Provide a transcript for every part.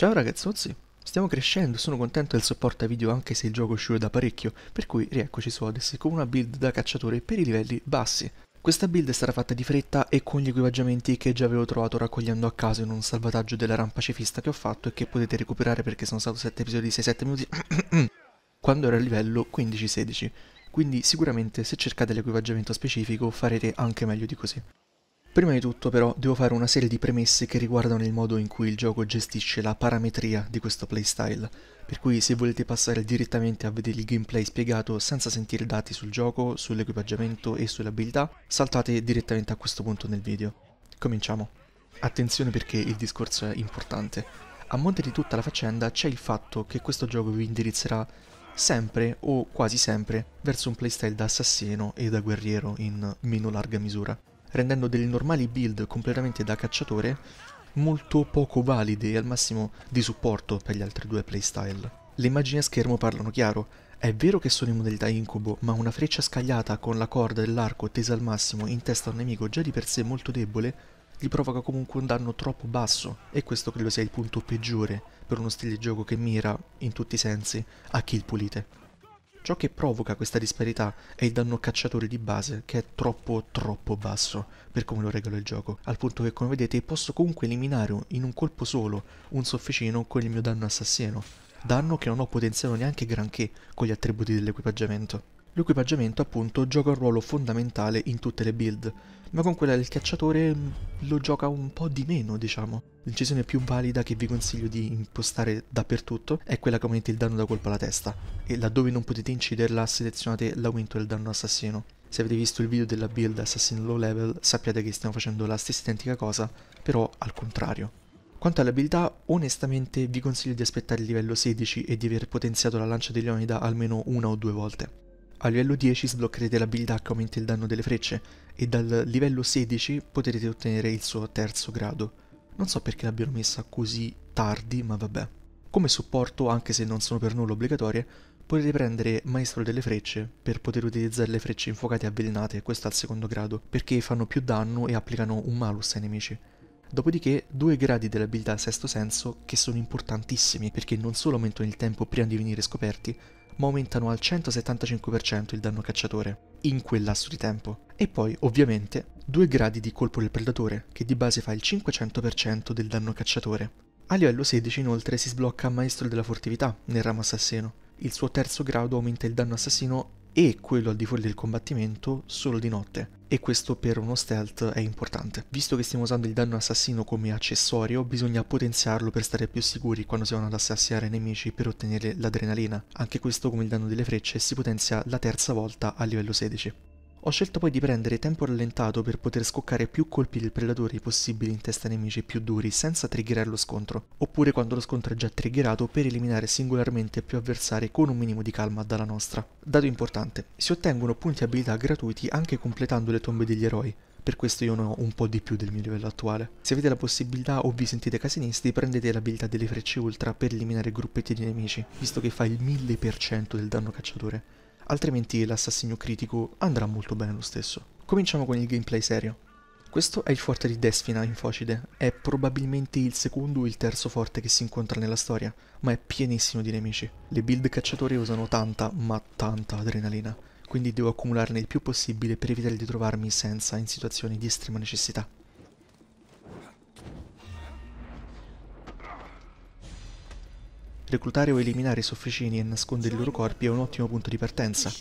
Ciao ragazzozzi, stiamo crescendo, sono contento del supporto a video anche se il gioco uscirà da parecchio, per cui rieccoci su Odyssey con una build da cacciatore per i livelli bassi. Questa build sarà fatta di fretta e con gli equipaggiamenti che già avevo trovato raccogliendo a caso in un salvataggio della rampa cefista che ho fatto e che potete recuperare perché sono stato 7 episodi di 6-7 minuti quando ero a livello 15-16, quindi sicuramente se cercate l'equipaggiamento specifico farete anche meglio di così. Prima di tutto però devo fare una serie di premesse che riguardano il modo in cui il gioco gestisce la parametria di questo playstyle, per cui se volete passare direttamente a vedere il gameplay spiegato senza sentire dati sul gioco, sull'equipaggiamento e sulle abilità, saltate direttamente a questo punto nel video. Cominciamo. Attenzione perché il discorso è importante. A monte di tutta la faccenda c'è il fatto che questo gioco vi indirizzerà sempre o quasi sempre verso un playstyle da assassino e da guerriero in meno larga misura rendendo delle normali build completamente da cacciatore molto poco valide e al massimo di supporto per gli altri due playstyle. Le immagini a schermo parlano chiaro, è vero che sono in modalità incubo, ma una freccia scagliata con la corda dell'arco tesa al massimo in testa a un nemico già di per sé molto debole gli provoca comunque un danno troppo basso e questo credo sia il punto peggiore per uno stile di gioco che mira, in tutti i sensi, a kill pulite. Ciò che provoca questa disparità è il danno cacciatore di base, che è troppo troppo basso per come lo regola il gioco, al punto che come vedete posso comunque eliminare in un colpo solo un sofficino con il mio danno assassino, danno che non ho potenziato neanche granché con gli attributi dell'equipaggiamento. L'equipaggiamento appunto gioca un ruolo fondamentale in tutte le build, ma con quella del cacciatore mm, lo gioca un po' di meno, diciamo. L'incisione più valida che vi consiglio di impostare dappertutto è quella che aumenta il danno da colpa alla testa, e laddove non potete inciderla selezionate l'aumento del danno assassino. Se avete visto il video della build Assassin Low Level sappiate che stiamo facendo la stessa identica cosa, però al contrario. Quanto alle abilità, onestamente vi consiglio di aspettare il livello 16 e di aver potenziato la lancia degli Onida almeno una o due volte. Al livello 10 sbloccherete l'abilità che aumenta il danno delle frecce e dal livello 16 potrete ottenere il suo terzo grado. Non so perché l'abbiano messa così tardi, ma vabbè. Come supporto, anche se non sono per nulla obbligatorie, potete prendere Maestro delle Frecce per poter utilizzare le frecce infuocate e avvelenate, questo al secondo grado, perché fanno più danno e applicano un malus ai nemici. Dopodiché due gradi dell'abilità sesto senso che sono importantissimi perché non solo aumentano il tempo prima di venire scoperti, ma aumentano al 175% il danno cacciatore in quel lasso di tempo. E poi, ovviamente, due gradi di colpo del predatore, che di base fa il 500% del danno cacciatore. A livello 16 inoltre si sblocca Maestro della Furtività nel ramo assassino. Il suo terzo grado aumenta il danno assassino e quello al di fuori del combattimento solo di notte, e questo per uno stealth è importante. Visto che stiamo usando il danno assassino come accessorio, bisogna potenziarlo per stare più sicuri quando si vanno ad assassiare nemici per ottenere l'adrenalina. Anche questo come il danno delle frecce si potenzia la terza volta a livello 16. Ho scelto poi di prendere tempo rallentato per poter scoccare più colpi del predatore possibili in testa ai nemici più duri senza triggerare lo scontro, oppure quando lo scontro è già triggerato per eliminare singolarmente più avversari con un minimo di calma dalla nostra. Dato importante, si ottengono punti abilità gratuiti anche completando le tombe degli eroi, per questo io ne ho un po' di più del mio livello attuale. Se avete la possibilità o vi sentite casinisti, prendete l'abilità delle frecce ultra per eliminare gruppetti di nemici, visto che fa il 1000% del danno cacciatore altrimenti l'assassino critico andrà molto bene lo stesso. Cominciamo con il gameplay serio. Questo è il forte di Desfina in Focide, è probabilmente il secondo o il terzo forte che si incontra nella storia, ma è pienissimo di nemici. Le build cacciatori usano tanta, ma tanta adrenalina, quindi devo accumularne il più possibile per evitare di trovarmi senza in situazioni di estrema necessità. Reclutare o eliminare i sofficini e nascondere i loro corpi è un ottimo punto di partenza.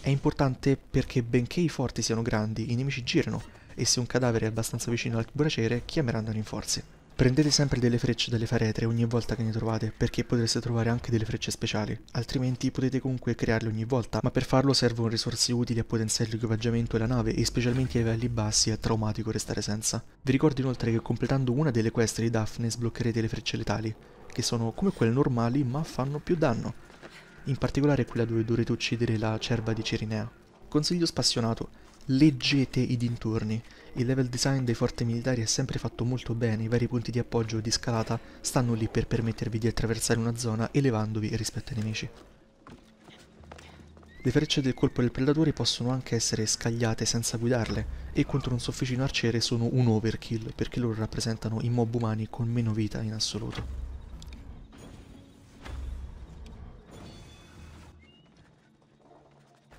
È importante perché benché i forti siano grandi, i nemici girano, e se un cadavere è abbastanza vicino al braciere, chiameranno rinforzi. Prendete sempre delle frecce dalle faretre ogni volta che ne trovate, perché potreste trovare anche delle frecce speciali, altrimenti potete comunque crearle ogni volta, ma per farlo servono risorse utili a potenziare l'equipaggiamento e la nave, e specialmente ai livelli bassi è traumatico restare senza. Vi ricordo inoltre che completando una delle quest di Daphne sbloccherete le frecce letali, che sono come quelle normali ma fanno più danno, in particolare quella dove dovrete uccidere la cerva di Cerinea. Consiglio spassionato, leggete i dintorni. Il level design dei forti militari è sempre fatto molto bene, i vari punti di appoggio e di scalata stanno lì per permettervi di attraversare una zona elevandovi rispetto ai nemici. Le frecce del colpo del predatore possono anche essere scagliate senza guidarle, e contro un sofficino arciere sono un overkill, perché loro rappresentano i mob umani con meno vita in assoluto.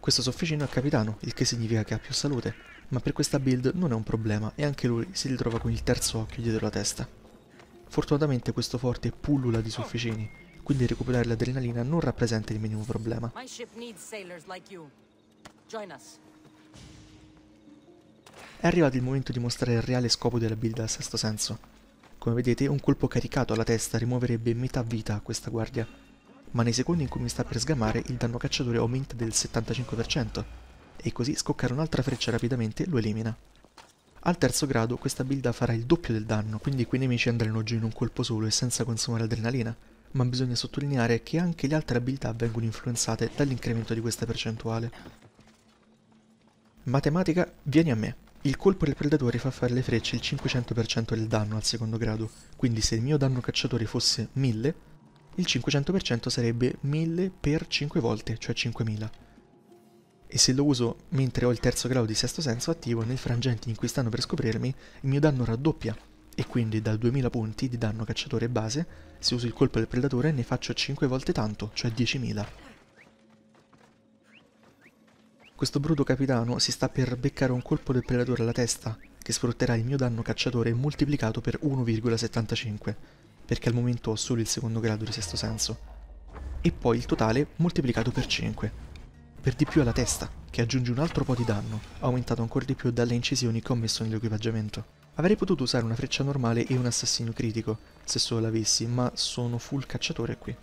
Questo sofficina al capitano, il che significa che ha più salute, ma per questa build non è un problema e anche lui si ritrova con il terzo occhio dietro la testa. Fortunatamente questo forte pullula di sofficini, quindi recuperare l'adrenalina non rappresenta il minimo problema. È arrivato il momento di mostrare il reale scopo della build al sesto senso. Come vedete, un colpo caricato alla testa rimuoverebbe metà vita a questa guardia, ma nei secondi in cui mi sta per sgamare il danno cacciatore aumenta del 75%, e così scoccare un'altra freccia rapidamente lo elimina. Al terzo grado questa build farà il doppio del danno, quindi quei nemici andranno giù in un colpo solo e senza consumare adrenalina, ma bisogna sottolineare che anche le altre abilità vengono influenzate dall'incremento di questa percentuale. Matematica, vieni a me. Il colpo del predatore fa fare le frecce il 500% del danno al secondo grado, quindi se il mio danno cacciatore fosse 1000, il 500% sarebbe 1000 per 5 volte, cioè 5000. E se lo uso mentre ho il terzo grado di sesto senso attivo, nel frangente in cui stanno per scoprirmi, il mio danno raddoppia, e quindi da 2000 punti di danno cacciatore base, se uso il colpo del predatore ne faccio 5 volte tanto, cioè 10.000. Questo bruto capitano si sta per beccare un colpo del predatore alla testa, che sfrutterà il mio danno cacciatore moltiplicato per 1,75 perché al momento ho solo il secondo grado di sesto senso, e poi il totale moltiplicato per 5. Per di più alla testa, che aggiunge un altro po' di danno, aumentato ancora di più dalle incisioni che ho messo nell'equipaggiamento. Avrei potuto usare una freccia normale e un assassino critico, se solo l'avessi, ma sono full cacciatore qui.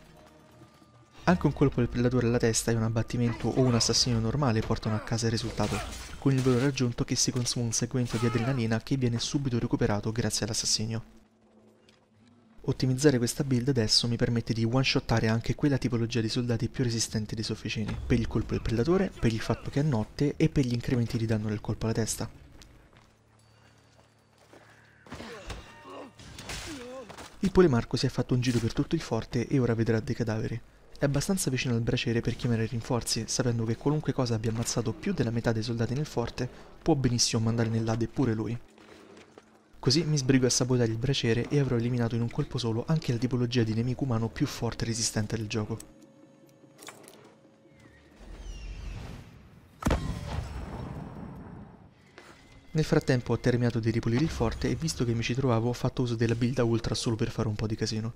Anche un colpo del predatore alla testa e un abbattimento o un assassino normale portano a casa il risultato, con il valore aggiunto che si consuma un segmento di adrenalina che viene subito recuperato grazie all'assassinio. Ottimizzare questa build adesso mi permette di one-shottare anche quella tipologia di soldati più resistenti dei sofficini, per il colpo del predatore, per il fatto che è notte e per gli incrementi di danno del colpo alla testa. Il polemarco si è fatto un giro per tutto il forte e ora vedrà dei cadaveri. È abbastanza vicino al braciere per chiamare rinforzi, sapendo che qualunque cosa abbia ammazzato più della metà dei soldati nel forte, può benissimo mandare nell'Ade pure lui. Così mi sbrigo a sabotare il braciere e avrò eliminato in un colpo solo anche la tipologia di nemico umano più forte e resistente del gioco. Nel frattempo ho terminato di ripulire il forte e visto che mi ci trovavo ho fatto uso della build ultra solo per fare un po' di casino.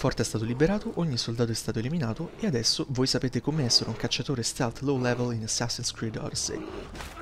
forte è stato liberato, ogni soldato è stato eliminato e adesso voi sapete come essere un cacciatore stealth low level in Assassin's Creed Odyssey.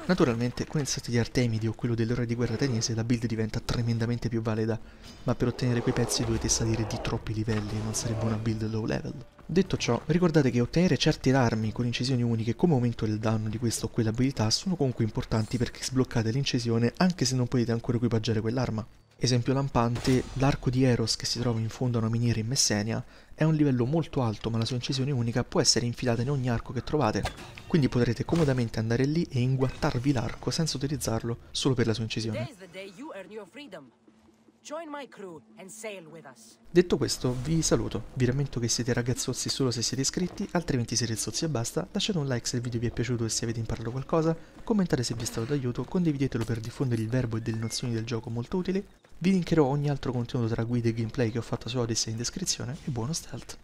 Naturalmente con il set di Artemide o quello dell'ora di guerra ateniese la build diventa tremendamente più valida, ma per ottenere quei pezzi dovete salire di troppi livelli e non sarebbe una build low level. Detto ciò, ricordate che ottenere certe armi con incisioni uniche come aumento del danno di questa o quell'abilità sono comunque importanti perché sbloccate l'incisione anche se non potete ancora equipaggiare quell'arma. Esempio lampante, l'arco di Eros che si trova in fondo a una miniera in Messenia è un livello molto alto ma la sua incisione unica può essere infilata in ogni arco che trovate, quindi potrete comodamente andare lì e inguattarvi l'arco senza utilizzarlo solo per la sua incisione. Detto questo, vi saluto. Vi rammento che siete ragazzozzi solo se siete iscritti, altrimenti siete zozzi e basta. Lasciate un like se il video vi è piaciuto e se avete imparato qualcosa, commentate se vi è stato d'aiuto, condividetelo per diffondere il verbo e delle nozioni del gioco molto utili. Vi linkerò ogni altro contenuto tra guide e gameplay che ho fatto su Odyssey in descrizione e buono stealth!